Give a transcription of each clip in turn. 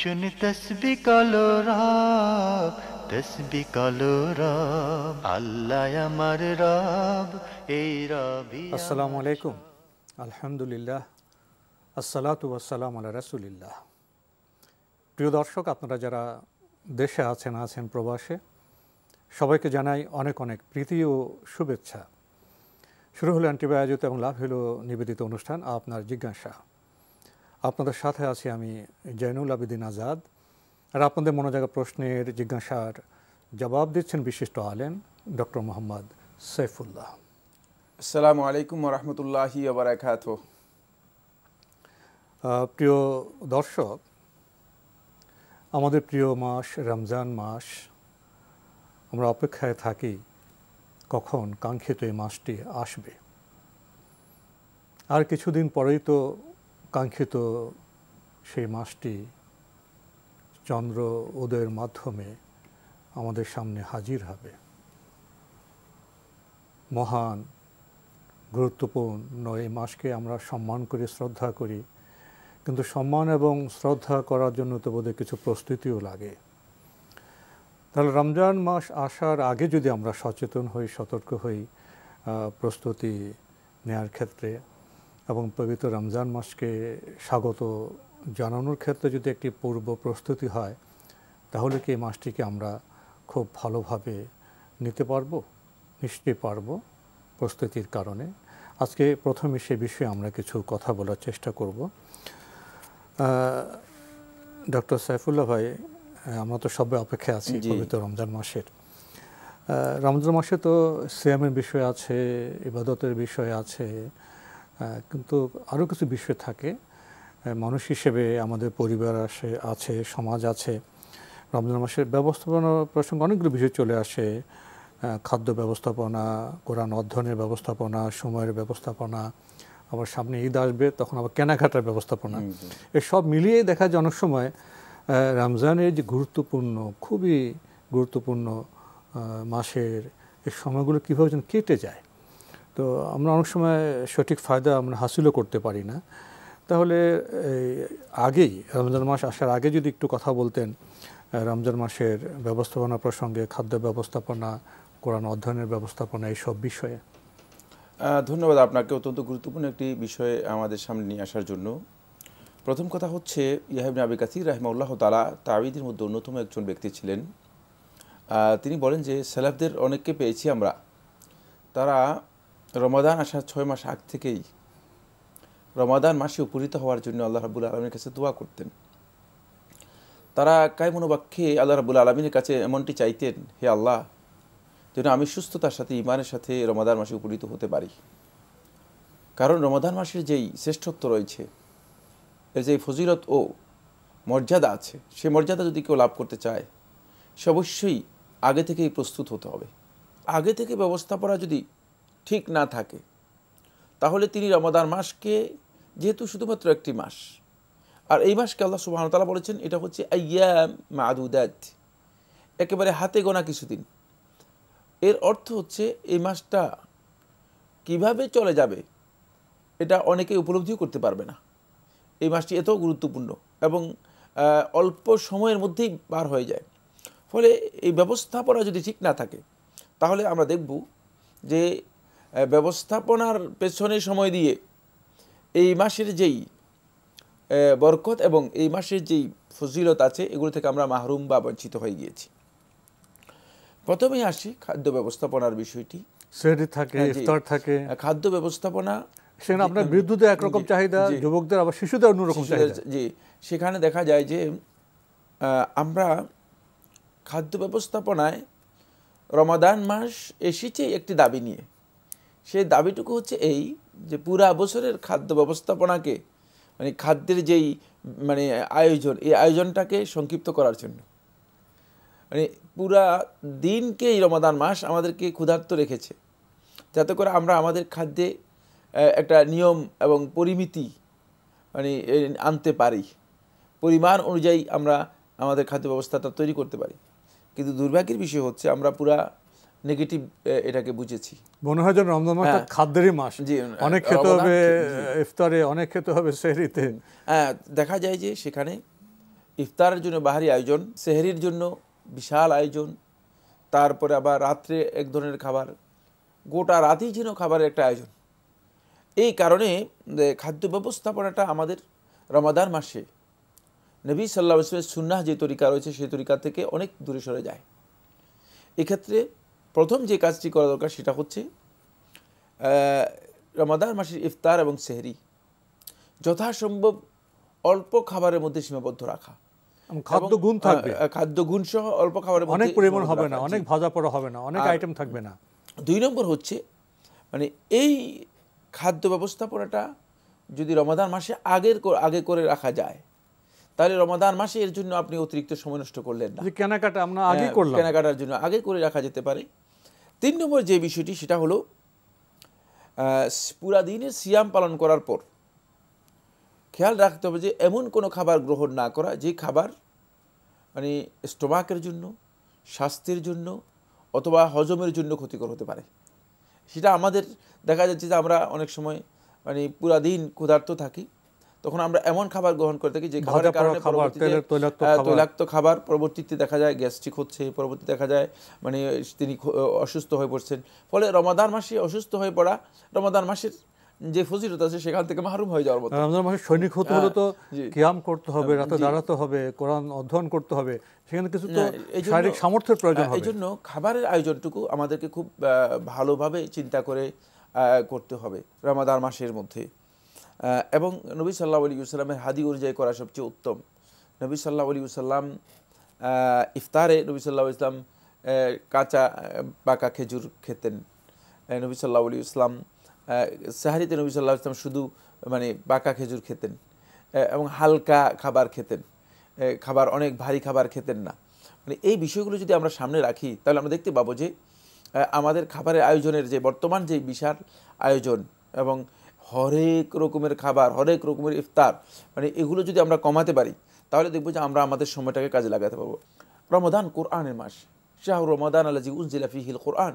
শুনি তসবি কালো রব তসবি কালো রব আল্লাহ আমার রব এই রবি আসসালামু আলাইকুম আলহামদুলিল্লাহ আসসালাতু আসসালাম আলা রাসূলিল্লাহ প্রিয় দর্শক আপনারা যারা দেশে আছেন আছেন প্রবাসে সবাইকে জানাই অনেক অনেক প্রীতি ও শুভেচ্ছা শুরু হলো অ্যান্টিবায়োজিত এবং লাভ হলো নিবেদিত অনুষ্ঠান আপনার জিজ্ঞাসা আপনাদের সাথে আছি আমি জয়নুল আবিদিন আজাদ আর আপনাদের মনে জায়গা প্রশ্নের জিজ্ঞাসার জবাব দিচ্ছেন বিশিষ্ট আলেম ডক্টর মোহাম্মদ সৈফুল্লাহ আসসালাম আলাইকুম রহমতুল্লাহ প্রিয় দর্শক আমাদের প্রিয় মাস রমজান মাস আমরা অপেক্ষায় থাকি কখন কাঙ্ক্ষিত এই মাসটি আসবে আর কিছুদিন পরেই তো কাঙ্ক্ষিত সেই মাসটি চন্দ্র উদয়ের মাধ্যমে আমাদের সামনে হাজির হবে মহান গুরুত্বপূর্ণ এই মাসকে আমরা সম্মান করি শ্রদ্ধা করি কিন্তু সম্মান এবং শ্রদ্ধা করার জন্য তো বোধহয় কিছু প্রস্তুতিও লাগে তাহলে রমজান মাস আসার আগে যদি আমরা সচেতন হই সতর্ক হই প্রস্তুতি নেওয়ার ক্ষেত্রে এবং পবিত্র রমজান মাসকে স্বাগত জানানোর ক্ষেত্রে যদি একটি পূর্ব প্রস্তুতি হয় তাহলে কি এই মাসটিকে আমরা খুব ভালোভাবে নিতে পারবো নিশ্চয় পারব প্রস্তুতির কারণে আজকে প্রথমে সে বিষয়ে আমরা কিছু কথা বলার চেষ্টা করব ডক্টর সাইফুল্লাহ ভাই আমরা তো সবাই অপেক্ষায় আছি পবিত্র রমজান মাসের রমজান মাসে তো সিয়ামের বিষয় আছে ইবাদতের বিষয় আছে কিন্তু আরও কিছু বিষয় থাকে মানুষ হিসেবে আমাদের পরিবার আসে আছে সমাজ আছে রমজান মাসের ব্যবস্থাপনা প্রসঙ্গে অনেকগুলো বিষয় চলে আসে খাদ্য ব্যবস্থাপনা কোরআন অধ্যয়নের ব্যবস্থাপনা সময়ের ব্যবস্থাপনা আবার সামনে ঈদ আসবে তখন আবার কেনাকাটার ব্যবস্থাপনা এসব মিলিয়ে দেখা যায় অনেক সময় রমজানের যে গুরুত্বপূর্ণ খুবই গুরুত্বপূর্ণ মাসের এই সময়গুলো কীভাবে যেন কেটে যায় তো আমরা অনেক সময় সঠিক ফায়দা আমরা হাসিলও করতে পারি না তাহলে আগেই রমজান মাস আসার আগে যদি একটু কথা বলতেন রমজান মাসের ব্যবস্থাপনা প্রসঙ্গে খাদ্য ব্যবস্থাপনা কোরআন অধ্যয়নের ব্যবস্থাপনা এইসব বিষয়ে ধন্যবাদ আপনাকে অত্যন্ত গুরুত্বপূর্ণ একটি বিষয়ে আমাদের সামনে নিয়ে আসার জন্য প্রথম কথা হচ্ছে ইয়াহিবিন আবি কাসির রাহিমাউল্লাহ তালা তাবিদের মধ্যে অন্যতম একজন ব্যক্তি ছিলেন তিনি বলেন যে সেলাফদের অনেককে পেয়েছি আমরা তারা রমাদান আসার ছয় মাস আগ থেকেই রমাদান মাসে উপনীত হওয়ার জন্য আল্লাহ রাবুল আলমীর কাছে দোয়া করতেন তারা কায় মনোবাক্যে আল্লাহ রাবুল আলমীর কাছে এমনটি চাইতেন হে আল্লাহ যেন আমি সুস্থতার সাথে ইমানের সাথে রমাদান মাসে উপনীত হতে পারি কারণ রমাদান মাসের যেই শ্রেষ্ঠত্ব রয়েছে এর যে ফজিলত ও মর্যাদা আছে সে মর্যাদা যদি কেউ লাভ করতে চায় সে অবশ্যই আগে থেকেই প্রস্তুত হতে হবে আগে থেকে ব্যবস্থাপনা যদি ঠিক না থাকে তাহলে তিনি রমাদান মাসকে যেহেতু শুধুমাত্র একটি মাস আর এই মাসকে আল্লাহ সুবাহতালা বলেছেন এটা হচ্ছে আয়াম মাদুদাত একেবারে হাতে গোনা কিছুদিন এর অর্থ হচ্ছে এই মাসটা কিভাবে চলে যাবে এটা অনেকে উপলব্ধিও করতে পারবে না এই মাসটি এত গুরুত্বপূর্ণ এবং অল্প সময়ের মধ্যেই পার হয়ে যায় ফলে এই ব্যবস্থাপনা যদি ঠিক না থাকে তাহলে আমরা দেখব যে ব্যবস্থাপনার পেছনে সময় দিয়ে এই মাসের যেই বরকত এবং এই মাসের যেই ফজিলত আছে এগুলো থেকে আমরা মাহরুম বা বঞ্চিত হয়ে গিয়েছি প্রথমেই আসি খাদ্য ব্যবস্থাপনার বিষয়টি থাকে হ্যাঁ, খাদ্য ব্যবস্থাপনা সেখানে আপনার বৃদ্ধদের একরকম চাহিদা যুবকদের আবার শিশুদের অন্যরকম চাহিদা জি সেখানে দেখা যায় যে আমরা খাদ্য ব্যবস্থাপনায় রমাদান মাস এসেছে একটি দাবি নিয়ে সেই দাবিটুকু হচ্ছে এই যে পুরা বছরের খাদ্য ব্যবস্থাপনাকে মানে খাদ্যের যেই মানে আয়োজন এই আয়োজনটাকে সংক্ষিপ্ত করার জন্য মানে পুরা দিনকে এই রমাদান মাস আমাদেরকে ক্ষুধার্ত রেখেছে যাতে করে আমরা আমাদের খাদ্যে একটা নিয়ম এবং পরিমিতি মানে আনতে পারি পরিমাণ অনুযায়ী আমরা আমাদের খাদ্য ব্যবস্থাটা তৈরি করতে পারি কিন্তু দুর্ভাগ্যের বিষয় হচ্ছে আমরা পুরা নেগেটিভ এটাকে বুঝেছি মনে হয় যেন রমজান মাস হ্যাঁ। খাদ্যেরই মাস অনেক খেতে হবে ইফতারে অনেক খেতে হবে সেহরিতে হ্যাঁ দেখা যায় যে সেখানে ইফতারের জন্য বাহারি আয়োজন সেহরির জন্য বিশাল আয়োজন তারপরে আবার রাত্রে এক ধরনের খাবার গোটা রাতেই যেন খাবারের একটা আয়োজন এই কারণে খাদ্য ব্যবস্থাপনাটা আমাদের রমাদান মাসে নবী সাল্লা ইসলামের সুন্নাহ যে তরিকা রয়েছে সেই তরিকা থেকে অনেক দূরে সরে যায় এক্ষেত্রে প্রথম যে কাজটি করা দরকার সেটা হচ্ছে রমাদান মাসের ইফতার এবং সেহরি যথাসম্ভব অল্প খাবারের মধ্যে সীমাবদ্ধ রাখা খাদ্য গুণ থাকবে খাদ্য গুণ সহ অল্প খাবারের অনেক পরিমাণ হবে না অনেক ভাজা পোড়া হবে না অনেক আইটেম থাকবে না দুই নম্বর হচ্ছে মানে এই খাদ্য ব্যবস্থাপনাটা যদি রমাদান মাসে আগের আগে করে রাখা যায় তাহলে রমাদান মাসে এর জন্য আপনি অতিরিক্ত সময় নষ্ট করলেন না কেনাকাটা আমরা আগে হ্যাঁ, করলাম কেনাকাটার জন্য আগে করে রাখা যেতে পারে তিন নম্বর যে বিষয়টি সেটা হলো পুরা দিনের সিয়াম পালন করার পর খেয়াল রাখতে হবে যে এমন কোনো খাবার গ্রহণ না করা যে খাবার মানে স্টোমাকের জন্য স্বাস্থ্যের জন্য অথবা হজমের জন্য ক্ষতিকর হতে পারে সেটা আমাদের দেখা যাচ্ছে যে আমরা অনেক সময় মানে পুরা দিন ক্ষুধার্ত থাকি তখন আমরা এমন খাবার গ্রহণ করে থাকি যে খাবারের কারণে তৈলাক্ত খাবার পরবর্তীতে দেখা যায় গ্যাস্ট্রিক হচ্ছে পরবর্তীতে দেখা যায় মানে তিনি অসুস্থ হয়ে পড়ছেন ফলে রমাদান মাসে অসুস্থ হয়ে পড়া রমাদান মাসের যে ফজিলত আছে সেখান থেকে মাহরুম হয়ে যাওয়ার মতো রমজান মাসে সৈনিক হতে হলে তো কিয়াম করতে হবে রাতে দাঁড়াতে হবে কোরআন অধ্যয়ন করতে হবে সেখানে কিছু তো শারীরিক সামর্থ্যের প্রয়োজন হবে এই জন্য খাবারের আয়োজনটুকু আমাদেরকে খুব ভালোভাবে চিন্তা করে করতে হবে রমাদান মাসের মধ্যে এবং নবী সাল্লাহ আলী সাল্লামের হাদি অনুযায়ী করা সবচেয়ে উত্তম নবী সাল্লাহ আলী সাল্লাম ইফতারে নবী সাল্লাহ ইসলাম কাঁচা পাকা খেজুর খেতেন নবী সাল্লাহ আলী ইসলাম সাহারিতে নবী সাল্লাহ ইসলাম শুধু মানে পাকা খেজুর খেতেন এবং হালকা খাবার খেতেন খাবার অনেক ভারী খাবার খেতেন না মানে এই বিষয়গুলো যদি আমরা সামনে রাখি তাহলে আমরা দেখতে পাবো যে আমাদের খাবারের আয়োজনের যে বর্তমান যে বিশাল আয়োজন এবং হরেক রকমের খাবার হরেক রকমের ইফতার মানে এগুলো যদি আমরা কমাতে পারি তাহলে দেখবো যে আমরা আমাদের সময়টাকে কাজে লাগাতে পারবো রমাদান কোরআনের মাস শাহ রমাদান আল্লাহ উজ্জিলা ফিহিল কোরআন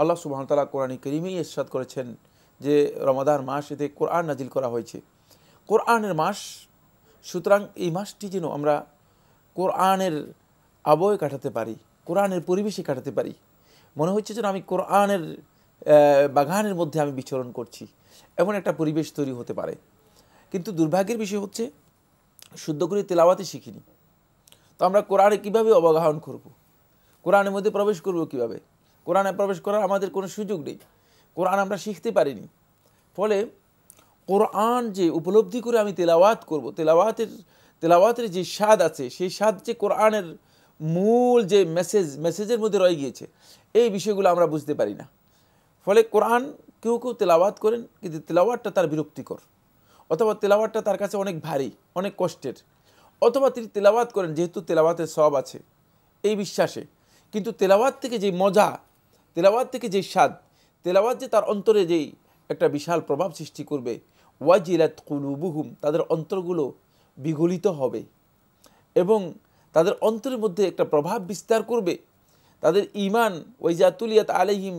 আল্লাহ সুবাহ তালা কোরআন করিমেই ইসাদ করেছেন যে রমাদান মাস এতে কোরআন নাজিল করা হয়েছে কোরআনের মাস সুতরাং এই মাসটি যেন আমরা কোরআনের আবয় কাটাতে পারি কোরআনের পরিবেশে কাটাতে পারি মনে হচ্ছে যেন আমি কোরআনের বাগানের মধ্যে আমি বিচরণ করছি এমন একটা পরিবেশ তৈরি হতে পারে কিন্তু দুর্ভাগ্যের বিষয় হচ্ছে শুদ্ধ করে তেলাওয়াতে শিখিনি তো আমরা কোরআনে কীভাবে অবগাহন করব। কোরআনের মধ্যে প্রবেশ করব কিভাবে কোরআনে প্রবেশ করার আমাদের কোনো সুযোগ নেই কোরআন আমরা শিখতে পারিনি ফলে কোরআন যে উপলব্ধি করে আমি তেলাওয়াত করব তেলাওয়াতের তেলাওয়াতের যে স্বাদ আছে সেই স্বাদ যে কোরআনের মূল যে মেসেজ মেসেজের মধ্যে রয়ে গিয়েছে এই বিষয়গুলো আমরা বুঝতে পারি না ফলে কোরআন কেউ কেউ তেলাওয়াত করেন কিন্তু তেলাওয়াতটা তার বিরক্তিকর অথবা তেলাওয়াতটা তার কাছে অনেক ভারী অনেক কষ্টের অথবা তিনি তেলাওয়াত করেন যেহেতু তেলাওয়াতের সব আছে এই বিশ্বাসে কিন্তু তেলাওয়াত থেকে যে মজা তেলাওয়াত থেকে যে স্বাদ তেলাওয়াত যে তার অন্তরে যেই একটা বিশাল প্রভাব সৃষ্টি করবে ওয়াজিলাত কুলুবুহুম তাদের অন্তরগুলো বিগলিত হবে এবং তাদের অন্তরের মধ্যে একটা প্রভাব বিস্তার করবে তাদের ইমান ওয়াইজাতুলিয়াত আলহিম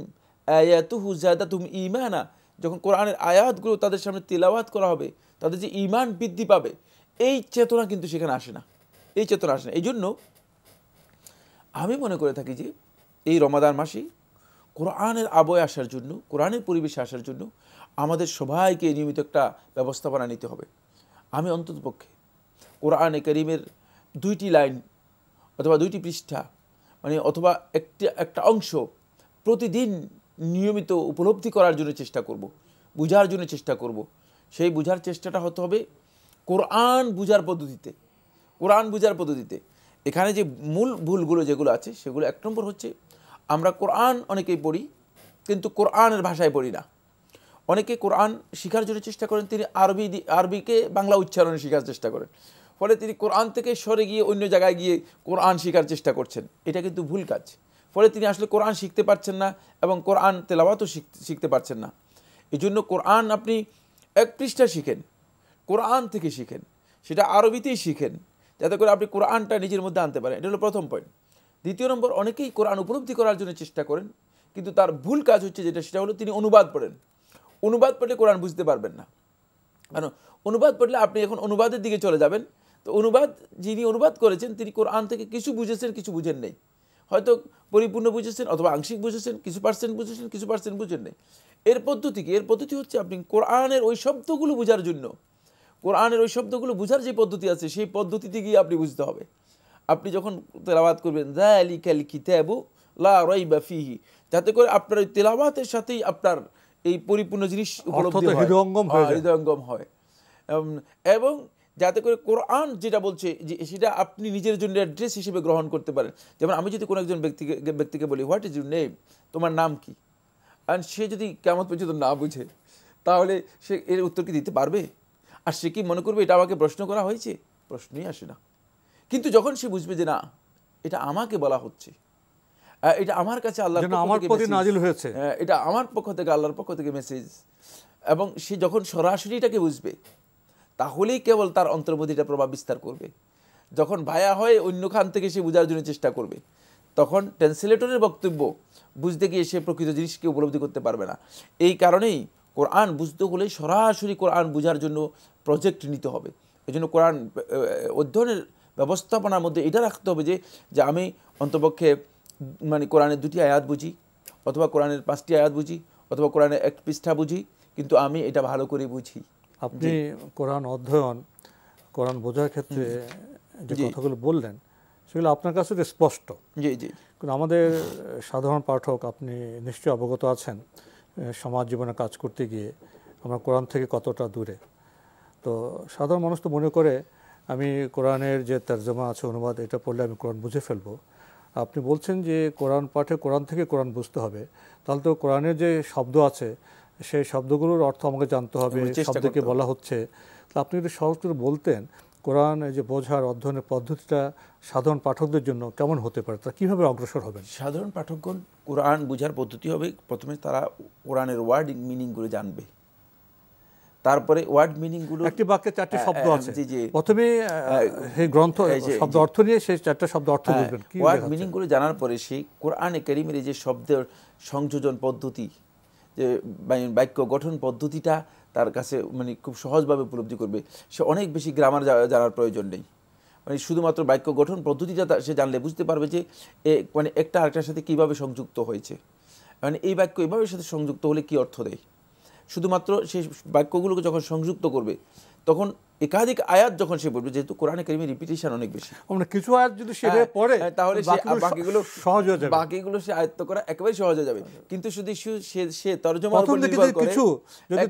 আয়াতুহু জাদাতুম ইমানা যখন কোরআনের আয়াতগুলো তাদের সামনে তেলাওয়াত করা হবে তাদের যে ইমান বৃদ্ধি পাবে এই চেতনা কিন্তু সেখানে আসে না এই চেতনা আসে না এই জন্য আমি মনে করে থাকি যে এই রমাদান মাসে কোরআনের আবয় আসার জন্য কোরআনের পরিবেশে আসার জন্য আমাদের সবাইকে নিয়মিত একটা ব্যবস্থাপনা নিতে হবে আমি অন্ততপক্ষে কোরআনে করিমের দুইটি লাইন অথবা দুইটি পৃষ্ঠা মানে অথবা একটি একটা অংশ প্রতিদিন নিয়মিত উপলব্ধি করার জন্য চেষ্টা করব। বুঝার জন্য চেষ্টা করব। সেই বুঝার চেষ্টাটা হতে হবে কোরআন বুঝার পদ্ধতিতে কোরআন বুঝার পদ্ধতিতে এখানে যে মূল ভুলগুলো যেগুলো আছে সেগুলো এক নম্বর হচ্ছে আমরা কোরআন অনেকেই পড়ি কিন্তু কোরআনের ভাষায় পড়ি না অনেকে কোরআন শেখার জন্য চেষ্টা করেন তিনি আরবি আরবিকে বাংলা উচ্চারণে শেখার চেষ্টা করেন ফলে তিনি কোরআন থেকে সরে গিয়ে অন্য জায়গায় গিয়ে কোরআন শেখার চেষ্টা করছেন এটা কিন্তু ভুল কাজ ফলে তিনি আসলে কোরআন শিখতে পারছেন না এবং কোরআন তেলাওয়াতও শিখতে পারছেন না এই জন্য কোরআন আপনি এক পৃষ্ঠা শিখেন কোরআন থেকে শিখেন সেটা আরবিতেই শিখেন যাতে করে আপনি কোরআনটা নিজের মধ্যে আনতে পারেন এটা হলো প্রথম পয়েন্ট দ্বিতীয় নম্বর অনেকেই কোরআন উপলব্ধি করার জন্য চেষ্টা করেন কিন্তু তার ভুল কাজ হচ্ছে যেটা সেটা হলো তিনি অনুবাদ পড়েন অনুবাদ পড়লে কোরআন বুঝতে পারবেন না কেন অনুবাদ পড়লে আপনি এখন অনুবাদের দিকে চলে যাবেন তো অনুবাদ যিনি অনুবাদ করেছেন তিনি কোরআন থেকে কিছু বুঝেছেন কিছু বুঝেন নেই হয়তো পরিপূর্ণ বুঝেছেন অথবা আংশিক বুঝেছেন কিছু পার্সেন্ট বুঝেছেন কিছু পার্সেন্ট বুঝেন নেই এর পদ্ধতি কি এর পদ্ধতি হচ্ছে আপনি কোরআনের ওই শব্দগুলো বোঝার জন্য কোরআনের ওই শব্দগুলো বোঝার যে পদ্ধতি আছে সেই পদ্ধতিতে গিয়ে আপনি বুঝতে হবে আপনি যখন তেলাবাত করবেন দ্যালিকাল কিতাবু লা রইবা ফিহি যাতে করে আপনার ওই তেলাবাতের সাথেই আপনার এই পরিপূর্ণ জিনিস হ্যাঁ, হৃদয়ঙ্গম হয় এবং যাতে করে কোরআন যেটা বলছে যে সেটা আপনি নিজের জন্য অ্যাড্রেস হিসেবে গ্রহণ করতে পারেন যেমন আমি যদি কোনো একজন ব্যক্তিকে ব্যক্তিকে বলি হোয়াট ইজ ইউর নেম তোমার নাম কি অ্যান্ড সে যদি কেমন পর্যন্ত না বুঝে তাহলে সে এর উত্তর কি দিতে পারবে আর সে কি মনে করবে এটা আমাকে প্রশ্ন করা হয়েছে প্রশ্নই আসে না কিন্তু যখন সে বুঝবে যে না এটা আমাকে বলা হচ্ছে এটা আমার কাছে আল্লাহ আমার নাজিল হয়েছে হ্যাঁ, এটা আমার পক্ষ থেকে আল্লাহর পক্ষ থেকে মেসেজ এবং সে যখন সরাসরি এটাকে বুঝবে তাহলেই কেবল তার অন্তর্বর্তীটা প্রভাব বিস্তার করবে যখন ভায়া হয় অন্যখান থেকে সে বোঝার জন্য চেষ্টা করবে তখন ট্রান্সলেটরের বক্তব্য বুঝতে গিয়ে সে প্রকৃত জিনিসকে উপলব্ধি করতে পারবে না এই কারণেই কোরআন বুঝতে হলে সরাসরি কোরআন বোঝার জন্য প্রজেক্ট নিতে হবে এই জন্য কোরআন অধ্যয়নের ব্যবস্থাপনার মধ্যে এটা রাখতে হবে যে যে আমি অন্তপক্ষে মানে কোরআনের দুটি আয়াত বুঝি অথবা কোরআনের পাঁচটি আয়াত বুঝি অথবা কোরআনের এক পৃষ্ঠা বুঝি কিন্তু আমি এটা ভালো করে বুঝি আপনি কোরআন অধ্যয়ন কোরআন বোঝার ক্ষেত্রে যে কথাগুলো বললেন সেগুলো আপনার কাছে তো স্পষ্ট জি জি কিন্তু আমাদের সাধারণ পাঠক আপনি নিশ্চয়ই অবগত আছেন সমাজ জীবনে কাজ করতে গিয়ে আমরা কোরআন থেকে কতটা দূরে তো সাধারণ মানুষ তো মনে করে আমি কোরআনের যে তর্জমা আছে অনুবাদ এটা পড়লে আমি কোরআন বুঝে ফেলবো আপনি বলছেন যে কোরআন পাঠে কোরআন থেকে কোরআন বুঝতে হবে তাহলে তো কোরআনের যে শব্দ আছে সেই শব্দগুলোর অর্থ আমাকে জানতে হবে শব্দকে বলা হচ্ছে তো আপনি যদি সহজ করে বলতেন কোরআন যে বোঝার অধ্যয়নের পদ্ধতিটা সাধারণ পাঠকদের জন্য কেমন হতে পারে তা কীভাবে অগ্রসর হবে সাধারণ পাঠকগণ কোরআন বোঝার পদ্ধতি হবে প্রথমে তারা কোরআনের ওয়ার্ড মিনিংগুলো জানবে তারপরে ওয়ার্ড মিনিংগুলো একটি বাক্যে চারটি হ্যাঁ, শব্দ হ্যাঁ, আছে জি জি প্রথমে হ্যাঁ, সেই গ্রন্থ শব্দ অর্থ নিয়ে সেই চারটি শব্দ অর্থ বুঝবেন ওয়ার্ড মিনিংগুলো জানার পরে সেই কোরআনে কারিমের যে শব্দের সংযোজন পদ্ধতি যে বাক্য গঠন পদ্ধতিটা তার কাছে মানে খুব সহজভাবে উপলব্ধি করবে সে অনেক বেশি গ্রামার জানার প্রয়োজন নেই মানে শুধুমাত্র বাক্য গঠন পদ্ধতিটা সে জানলে বুঝতে পারবে যে মানে একটা আরেকটার সাথে কীভাবে সংযুক্ত হয়েছে মানে এই বাক্য এভাবে সাথে সংযুক্ত হলে কি অর্থ দেয় শুধুমাত্র সেই বাক্যগুলোকে যখন সংযুক্ত করবে তখন একাধিক আয়াত যখন সে পড়বে যেহেতু কোরআনে কারিমে রিপিটেশন অনেক বেশি আমরা কিছু আয়াত যদি সে হ্যাঁ, পড়ে হ্যাঁ, তাহলে বাকিগুলো সহজ হয়ে যাবে বাকিগুলো সে আয়ত্ত করা একেবারে সহজ হয়ে যাবে কিন্তু শুধু সে সে তর্জমা প্রথম থেকে কিছু যদি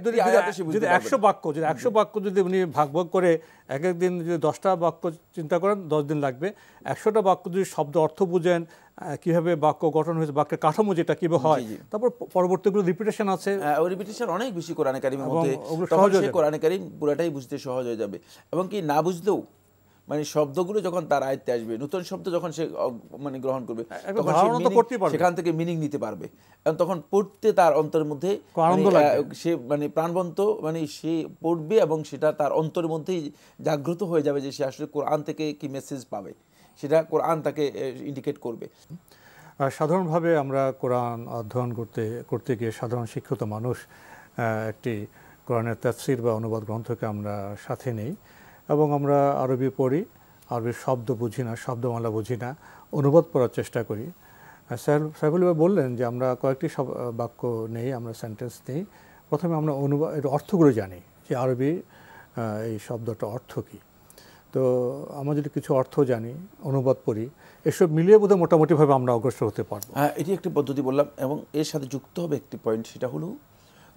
যদি একশো বাক্য যদি একশো বাক্য যদি উনি ভাগ ভাগ করে এক এক দিন যদি দশটা বাক্য চিন্তা করেন দশ দিন লাগবে একশোটা বাক্য যদি শব্দ অর্থ বুঝেন কিভাবে বাক্য গঠন হয়েছে বাক্যের কাঠামো যেটা কিভাবে হয় তারপর পরবর্তীগুলো রিপিটেশন আছে রিপিটেশন হ্যাঁ, অনেক বেশি কোরআনে কারিমের মধ্যে তখন সে কোরআনে কারিম পুরাটাই বুঝতে সহজ হয়ে হয়ে যাবে এবং কি না বুঝলেও মানে শব্দগুলো যখন তার আয়ত্তে আসবে নতুন শব্দ যখন সে মানে গ্রহণ করবে হ্যাঁ, সেখান থেকে মিনিং নিতে পারবে এবং তখন পড়তে তার অন্তরের মধ্যে মানে, সে মানে প্রাণবন্ত মানে সে পড়বে এবং সেটা তার অন্তরের মধ্যেই জাগ্রত হয়ে যাবে যে সে আসলে কোরআন থেকে কি মেসেজ পাবে সেটা কোরআন তাকে ইন্ডিকেট করবে সাধারণভাবে আমরা কোরআন অধ্যয়ন করতে করতে গিয়ে সাধারণ শিক্ষিত মানুষ একটি কোরআনের তাফসির বা অনুবাদ গ্রন্থকে আমরা সাথে নেই এবং আমরা আরবি পড়ি আরবির শব্দ বুঝি না শব্দমালা বুঝি না অনুবাদ পড়ার চেষ্টা করি স্যার সাইফুল বললেন যে আমরা কয়েকটি বাক্য নেই আমরা সেন্টেন্স নেই প্রথমে আমরা অনুবাদ এর অর্থগুলো জানি যে আরবি এই শব্দটা অর্থ কী তো আমরা যদি কিছু অর্থ জানি অনুবাদ করি এসব মিলিয়ে বোধহয় মোটামুটিভাবে আমরা অগ্রসর হতে পারবো এটি একটি পদ্ধতি বললাম এবং এর সাথে যুক্ত হবে একটি পয়েন্ট সেটা হলো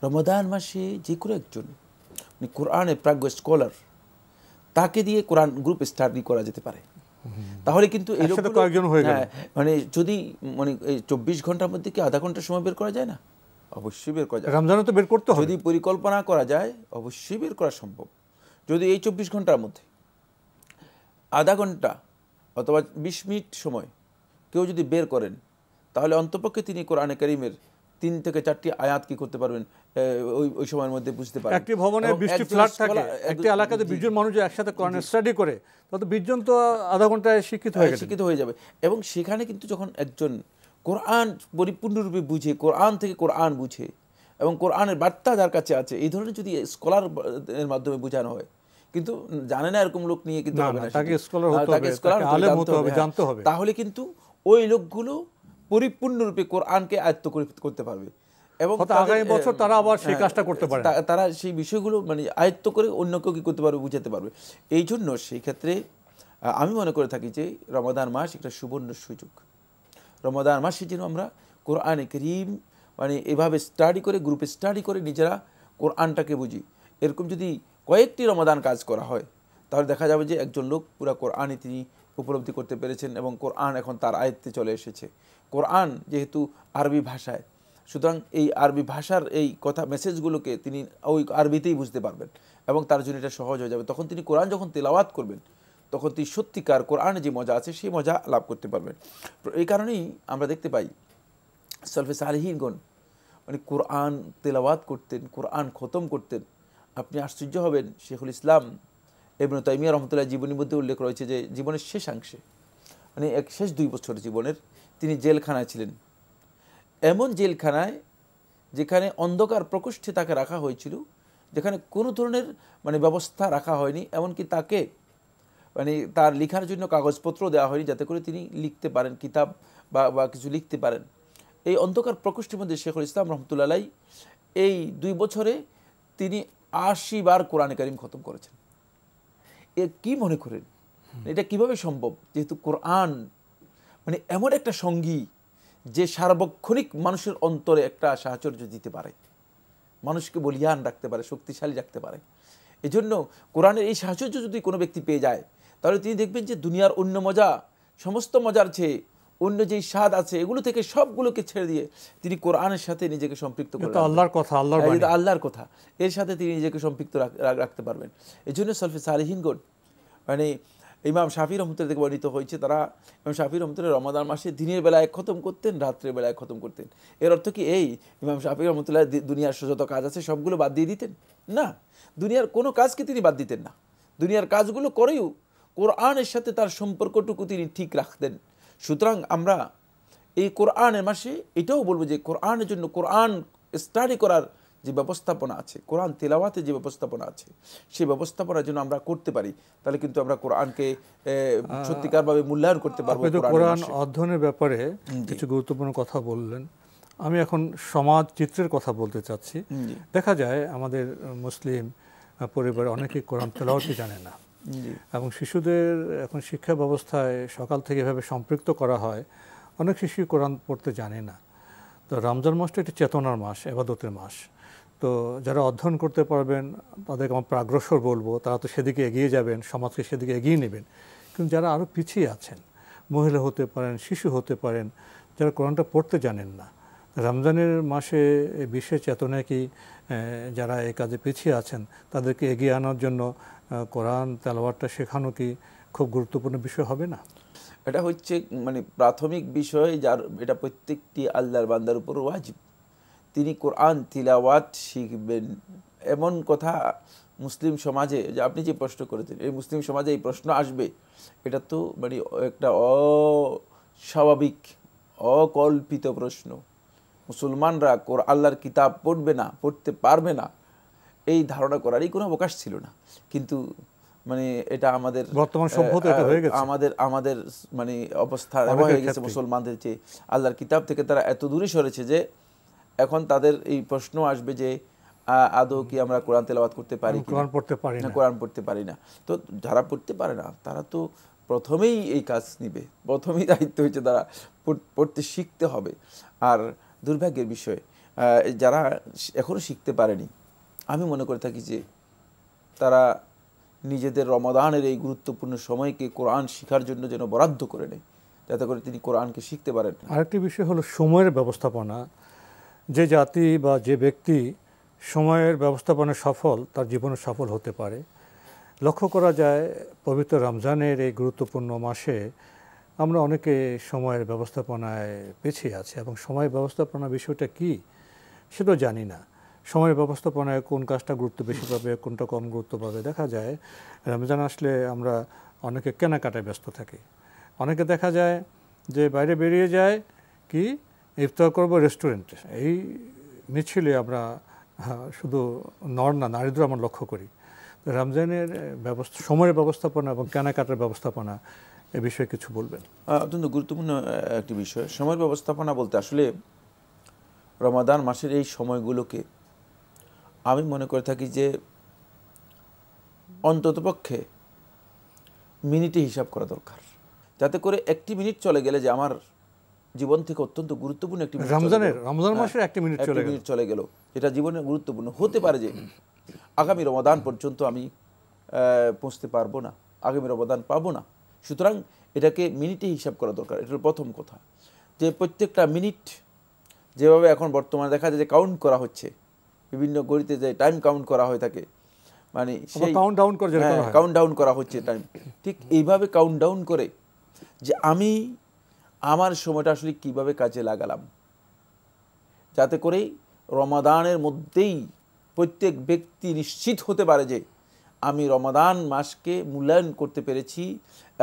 রমদান মাসে যে কোনো একজন মানে কোরআনে প্রাজ্ঞ স্কলার তাকে দিয়ে কোরআন গ্রুপ স্টাডি করা যেতে পারে তাহলে কিন্তু হ্যাঁ, মানে যদি মানে চব্বিশ ঘন্টার মধ্যে কি আধা ঘন্টা সময় বের করা যায় না অবশ্যই বের করা যায় রমজানও তো বের করতে হবে যদি পরিকল্পনা করা যায় অবশ্যই বের করা সম্ভব যদি এই চব্বিশ ঘন্টার মধ্যে আধা ঘন্টা অথবা বিশ মিনিট সময় কেউ যদি বের করেন তাহলে অন্তপক্ষে তিনি কোরআনে করিমের তিন থেকে চারটি আয়াত কি করতে পারবেন ওই সময়ের মধ্যে বুঝতে পারবেন একটি ভবনে বৃষ্টি ফ্ল্যাট থাকে একটি এলাকাতে বিশজন মানুষ একসাথে কোরআনের স্টাডি করে তত বিশজন তো আধা ঘন্টায় শিক্ষিত হয়ে হ্যাঁ, শিক্ষিত হয়ে যাবে এবং সেখানে কিন্তু যখন একজন কোরআন পরিপূর্ণরূপে বুঝে কোরআন থেকে কোরআন বুঝে এবং কোরআনের বার্তা যার কাছে আছে এই ধরনের যদি স্কলার এর মাধ্যমে বোঝানো হয় কিন্তু জানে না এরকম লোক নিয়ে কিন্তু তাহলে কিন্তু ওই লোকগুলো পরিপূর্ণরূপে কোরআনকে আয়ত্ত করতে পারবে এবং আগামী বছর তারা আবার সেই হ্যাঁ, কাজটা করতে পারে তারা সেই বিষয়গুলো মানে আয়ত্ত করে অন্য কেউ কী করতে পারবে বুঝাতে পারবে এই জন্য সেই ক্ষেত্রে আমি মনে করে থাকি যে রমাদান মাস একটা সুবর্ণ সুযোগ রমাদান মাসে যেন আমরা কোরআনে করিম মানে এভাবে স্টাডি করে গ্রুপে স্টাডি করে নিজেরা কোরআনটাকে বুঝি এরকম যদি কয়েকটি রমাদান কাজ করা হয় তাহলে দেখা যাবে যে একজন লোক পুরা কোরআনে তিনি উপলব্ধি করতে পেরেছেন এবং কোরআন এখন তার আয়ত্তে চলে এসেছে কোরআন যেহেতু আরবি ভাষায় সুতরাং এই আরবি ভাষার এই কথা মেসেজগুলোকে তিনি ওই আরবিতেই বুঝতে পারবেন এবং তার জন্য এটা সহজ হয়ে যাবে তখন তিনি কোরআন যখন তেলাওয়াত করবেন তখন তিনি সত্যিকার কোরআনে যে মজা আছে সেই মজা লাভ করতে পারবেন এই কারণেই আমরা দেখতে পাই সলফে সালহিনগণ মানে কোরআন তেলাওয়াত করতেন কোরআন খতম করতেন আপনি আশ্চর্য হবেন শেখুল ইসলাম এবং তাইমিয়া রহমতুল্লাহ জীবনীর মধ্যে উল্লেখ রয়েছে যে জীবনের শেষাংশে মানে এক শেষ দুই বছর জীবনের তিনি জেলখানায় ছিলেন এমন জেলখানায় যেখানে অন্ধকার প্রকোষ্ঠে তাকে রাখা হয়েছিল যেখানে কোনো ধরনের মানে ব্যবস্থা রাখা হয়নি এমনকি তাকে মানে তার লেখার জন্য কাগজপত্র দেওয়া হয়নি যাতে করে তিনি লিখতে পারেন কিতাব বা বা কিছু লিখতে পারেন এই অন্ধকার প্রকোষ্ঠের মধ্যে শেখুল ইসলাম রহমতুল্লাহ এই দুই বছরে তিনি আশি বার কোরআন করিম খতম করেছেন এ কি মনে করেন এটা কিভাবে সম্ভব যেহেতু কোরআন মানে এমন একটা সঙ্গী যে সার্বক্ষণিক মানুষের অন্তরে একটা সাহচর্য দিতে পারে মানুষকে বলিয়ান রাখতে পারে শক্তিশালী রাখতে পারে এজন্য কোরআনের এই সাহচর্য যদি কোনো ব্যক্তি পেয়ে যায় তাহলে তিনি দেখবেন যে দুনিয়ার অন্য মজা সমস্ত মজার চেয়ে অন্য যেই স্বাদ আছে এগুলো থেকে সবগুলোকে ছেড়ে দিয়ে তিনি কোরআনের সাথে নিজেকে সম্পৃক্ত আল্লাহর কথা আল্লাহ হ্যাঁ, আল্লাহর কথা এর সাথে তিনি নিজেকে সম্পৃক্ত রাখতে পারবেন এই জন্য সলফে সালেহিনগণ মানে ইমাম শাফি রহমতের থেকে বর্ণিত হয়েছে তারা ইমাম শাফি রহমতের রমাদান মাসে দিনের বেলায় খতম করতেন রাত্রের বেলায় খতম করতেন এর অর্থ কি এই ইমাম শাফি রহমতুল্লাহ দুনিয়ার যত কাজ আছে সবগুলো বাদ দিয়ে দিতেন না দুনিয়ার কোনো কাজকে তিনি বাদ দিতেন না দুনিয়ার কাজগুলো করেও কোরআনের সাথে তার সম্পর্কটুকু তিনি ঠিক রাখতেন সুতরাং আমরা এই কোরআনের মাসে এটাও বলবো যে কোরআনের জন্য কোরআন স্টাডি করার যে ব্যবস্থাপনা আছে কোরআন তেলাওয়াতে যে ব্যবস্থাপনা আছে সেই ব্যবস্থাপনার জন্য আমরা করতে পারি তাহলে কিন্তু আমরা কোরআনকে সত্যিকারভাবে মূল্যায়ন করতে পারবো কোরআন অধ্যয়নের ব্যাপারে কিছু গুরুত্বপূর্ণ কথা বললেন আমি এখন সমাজ চিত্রের কথা বলতে চাচ্ছি দেখা যায় আমাদের মুসলিম পরিবার অনেকে কোরআন তেলাওয়াতে জানে না এবং শিশুদের এখন শিক্ষা ব্যবস্থায় সকাল থেকে এভাবে সম্পৃক্ত করা হয় অনেক শিশু কোরআন পড়তে জানে না তো রমজান মাসটা একটি চেতনার মাস এবাদতের মাস তো যারা অধ্যয়ন করতে পারবেন তাদেরকে আমার প্রাগ্রসর বলবো তারা তো সেদিকে এগিয়ে যাবেন সমাজকে সেদিকে এগিয়ে নেবেন কিন্তু যারা আরও পিছিয়ে আছেন মহিলা হতে পারেন শিশু হতে পারেন যারা কোরআনটা পড়তে জানেন না রমজানের মাসে বিশ্বের চেতনায় কি যারা এই কাজে পিছিয়ে আছেন তাদেরকে এগিয়ে আনার জন্য কোরআন তেলাওয়ারটা শেখানো কি খুব গুরুত্বপূর্ণ বিষয় হবে না এটা হচ্ছে মানে প্রাথমিক বিষয় যার এটা প্রত্যেকটি আল্লাহর বান্দার উপর ওয়াজিব তিনি কোরআন তিলাওয়াত শিখবেন এমন কথা মুসলিম সমাজে যে আপনি যে প্রশ্ন করেছেন এই মুসলিম সমাজে এই প্রশ্ন আসবে এটা তো মানে একটা অস্বাভাবিক অকল্পিত প্রশ্ন মুসলমানরা কোর আল্লাহর কিতাব পড়বে না পড়তে পারবে না এই ধারণা করারই কোনো অবকাশ ছিল না কিন্তু মানে এটা আমাদের বর্তমান সভ্যতা হয়ে গেছে আমাদের আমাদের মানে অবস্থা এমন হয়ে গেছে মুসলমানদের যে আল্লাহর কিতাব থেকে তারা এত দূরে সরেছে যে এখন তাদের এই প্রশ্ন আসবে যে আদৌ কি আমরা কোরআন তেলাবাদ করতে পারি কোরআন পড়তে পারি না কোরআন পড়তে পারি না তো যারা পড়তে পারে না তারা তো প্রথমেই এই কাজ নিবে প্রথমেই দায়িত্ব হয়েছে তারা পড়তে শিখতে হবে আর দুর্ভাগ্যের বিষয় যারা এখনও শিখতে পারেনি আমি মনে করে থাকি যে তারা নিজেদের রমাদানের এই গুরুত্বপূর্ণ সময়কে কোরআন শিখার জন্য যেন বরাদ্দ করে নেয় যাতে করে তিনি কোরআনকে শিখতে পারেন আরেকটি বিষয় হলো সময়ের ব্যবস্থাপনা যে জাতি বা যে ব্যক্তি সময়ের ব্যবস্থাপনা সফল তার জীবনে সফল হতে পারে লক্ষ্য করা যায় পবিত্র রমজানের এই গুরুত্বপূর্ণ মাসে আমরা অনেকে সময়ের ব্যবস্থাপনায় পেছিয়ে আছি এবং সময় ব্যবস্থাপনা বিষয়টা কি সেটা জানি না সময়ের ব্যবস্থাপনায় কোন কাজটা গুরুত্ব বেশি পাবে কোনটা কম গুরুত্ব পাবে দেখা যায় রমজান আসলে আমরা অনেকে কেনাকাটায় ব্যস্ত থাকি অনেকে দেখা যায় যে বাইরে বেরিয়ে যায় কি ইফতার করবো রেস্টুরেন্টে এই মিছিলে আমরা শুধু নর না নারীদের আমরা লক্ষ্য করি রমজানের ব্যবস্থা সময়ের ব্যবস্থাপনা এবং কেনাকাটার ব্যবস্থাপনা এ বিষয়ে কিছু বলবেন অত্যন্ত গুরুত্বপূর্ণ একটি বিষয় সময়ের ব্যবস্থাপনা বলতে আসলে রমাদান মাসের এই সময়গুলোকে আমি মনে করে থাকি যে অন্ততপক্ষে মিনিটে হিসাব করা দরকার যাতে করে একটি মিনিট চলে গেলে যে আমার জীবন থেকে অত্যন্ত গুরুত্বপূর্ণ একটি রমজানের হ্যাঁ, রমজান মাসের একটি মিনিট চলে মিনিট চলে গেল যেটা জীবনে গুরুত্বপূর্ণ হতে পারে যে আগামী রমাদান পর্যন্ত আমি পৌঁছতে পারবো না আগামী রমাদান পাবো না সুতরাং এটাকে মিনিটে হিসাব করা দরকার এটার প্রথম কথা যে প্রত্যেকটা মিনিট যেভাবে এখন বর্তমানে দেখা যায় যে কাউন্ট করা হচ্ছে বিভিন্ন গড়িতে যে টাইম কাউন্ট করা হয়ে থাকে মানে সেই কাউন্ট ডাউন করে কাউন্ট হ্যাঁ, ডাউন করা হচ্ছে টাইম ঠিক এইভাবে কাউন্ট ডাউন করে যে আমি আমার সময়টা আসলে কিভাবে কাজে লাগালাম যাতে করে রমাদানের মধ্যেই প্রত্যেক ব্যক্তি নিশ্চিত হতে পারে যে আমি রমাদান মাসকে মূল্যায়ন করতে পেরেছি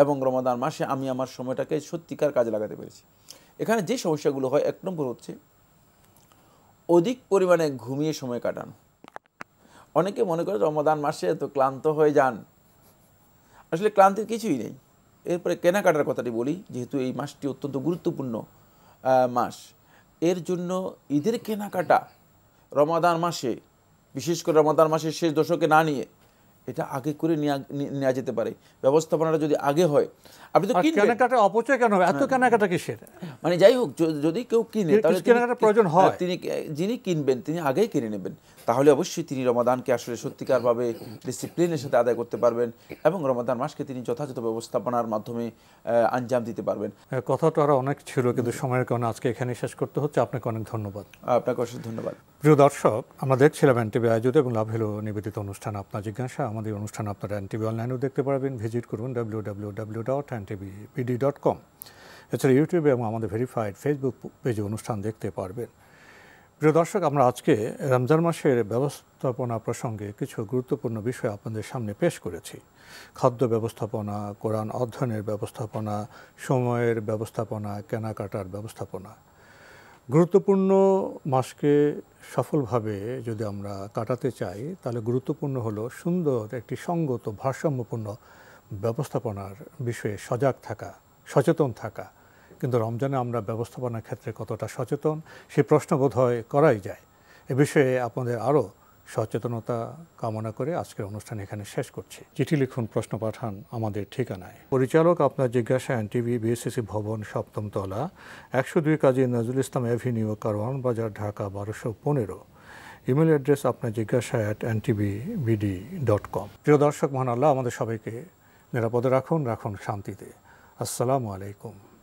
এবং রমাদান মাসে আমি আমার সময়টাকে সত্যিকার কাজে লাগাতে পেরেছি এখানে যে সমস্যাগুলো হয় এক নম্বর হচ্ছে অধিক পরিমাণে ঘুমিয়ে সময় কাটান অনেকে মনে করে রমাদান মাসে এত ক্লান্ত হয়ে যান আসলে ক্লান্তির কিছুই নেই এরপরে কেনাকাটার কথাটি বলি যেহেতু এই মাসটি অত্যন্ত গুরুত্বপূর্ণ মাস এর জন্য ঈদের কেনাকাটা রমাদান মাসে বিশেষ করে রমাদান মাসের শেষ দশকে না নিয়ে এটা আগে করে নেওয়া যেতে পারে ব্যবস্থাপনাটা যদি আগে হয় আপনি তো কেনাকাটা অপচয় কেন হবে এত হ্যাঁ। কেনাকাটা কিসের মানে যাই হোক যদি কেউ কিনে তাহলে কেনাকাটা প্রয়োজন হ্যাঁ, হয় তিনি যিনি কিনবেন তিনি আগেই কিনে নেবেন তাহলে অবশ্যই তিনি রমাদানকে আসলে সত্যিকারভাবে ডিসিপ্লিনের সাথে আদায় করতে পারবেন এবং রমাদান মাসকে তিনি যথাযথ ব্যবস্থাপনার মাধ্যমে আঞ্জাম দিতে পারবেন কথা তো আরও অনেক ছিল কিন্তু সময়ের কারণে আজকে এখানে শেষ করতে হচ্ছে আপনাকে অনেক ধন্যবাদ আপনাকে অসংখ্য ধন্যবাদ প্রিয় দর্শক আমরা দেখছিলাম এন টিভি আয়োজিত এবং লাভ হলো নিবেদিত অনুষ্ঠান আপনার জিজ্ঞাসা আমাদের অনুষ্ঠান আপনারা অ্যান্টিভি অনলাইনেও দেখতে পারবেন ভিজিট করুন W W W dot NTV dot com এছাড়া ইউটিউবে এবং আমাদের ভেরিফাইড ফেসবুক পেজে অনুষ্ঠান দেখতে পারবেন প্রিয় দর্শক আমরা আজকে রমজান মাসের ব্যবস্থাপনা প্রসঙ্গে কিছু গুরুত্বপূর্ণ বিষয় আপনাদের সামনে পেশ করেছি খাদ্য ব্যবস্থাপনা কোরআন অধ্যয়নের ব্যবস্থাপনা সময়ের ব্যবস্থাপনা কেনাকাটার ব্যবস্থাপনা গুরুত্বপূর্ণ মাসকে সফলভাবে যদি আমরা কাটাতে চাই তাহলে গুরুত্বপূর্ণ হলো সুন্দর একটি সঙ্গত ভারসাম্যপূর্ণ ব্যবস্থাপনার বিষয়ে সজাগ থাকা সচেতন থাকা কিন্তু রমজানে আমরা ব্যবস্থাপনার ক্ষেত্রে কতটা সচেতন সে প্রশ্ন বোধ হয় করাই যায় এ বিষয়ে আপনাদের আরও সচেতনতা কামনা করে আজকের অনুষ্ঠান এখানে শেষ করছি চিঠি লিখুন প্রশ্ন পাঠান আমাদের ঠিকানায় পরিচালক আপনার জিজ্ঞাসা এন টিভি বিএসসিসি ভবন সপ্তম তলা একশো দুই কাজী নজরুল ইসলাম অ্যাভিনিউ কারওয়ান বাজার ঢাকা বারোশো পনেরো ইমেল অ্যাড্রেস আপনার জিজ্ঞাসা at N BD dot com প্রিয় দর্শক মহান আল্লাহ আমাদের সবাইকে নিরাপদে রাখুন রাখুন শান্তিতে আসসালামু আলাইকুম